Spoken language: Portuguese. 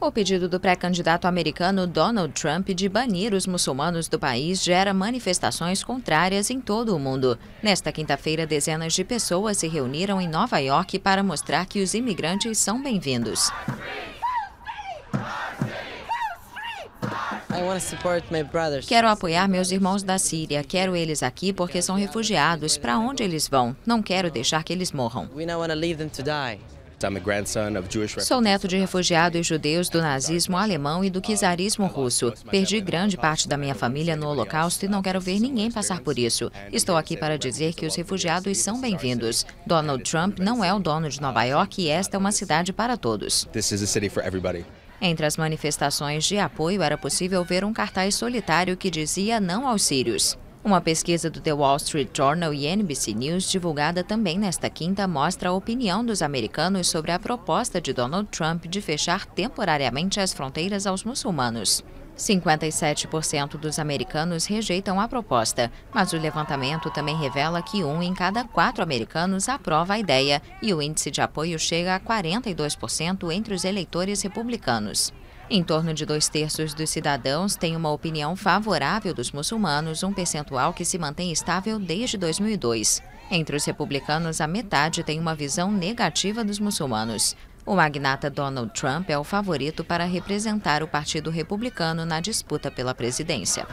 O pedido do pré-candidato americano Donald Trump de banir os muçulmanos do país gera manifestações contrárias em todo o mundo. Nesta quinta-feira, dezenas de pessoas se reuniram em Nova York para mostrar que os imigrantes são bem-vindos. Quero apoiar meus irmãos da Síria. Quero eles aqui porque são refugiados. Para onde eles vão? Não quero deixar que eles morram. Sou neto de refugiados judeus do nazismo alemão e do kizarismo russo. Perdi grande parte da minha família no Holocausto e não quero ver ninguém passar por isso. Estou aqui para dizer que os refugiados são bem-vindos. Donald Trump não é o dono de Nova York e esta é uma cidade para todos. Entre as manifestações de apoio era possível ver um cartaz solitário que dizia não aos sírios. Uma pesquisa do The Wall Street Journal e NBC News, divulgada também nesta quinta, mostra a opinião dos americanos sobre a proposta de Donald Trump de fechar temporariamente as fronteiras aos muçulmanos. 57% dos americanos rejeitam a proposta, mas o levantamento também revela que um em cada quatro americanos aprova a ideia e o índice de apoio chega a 42% entre os eleitores republicanos. Em torno de dois terços dos cidadãos têm uma opinião favorável dos muçulmanos, um percentual que se mantém estável desde 2002. Entre os republicanos, a metade tem uma visão negativa dos muçulmanos. O magnata Donald Trump é o favorito para representar o Partido Republicano na disputa pela presidência.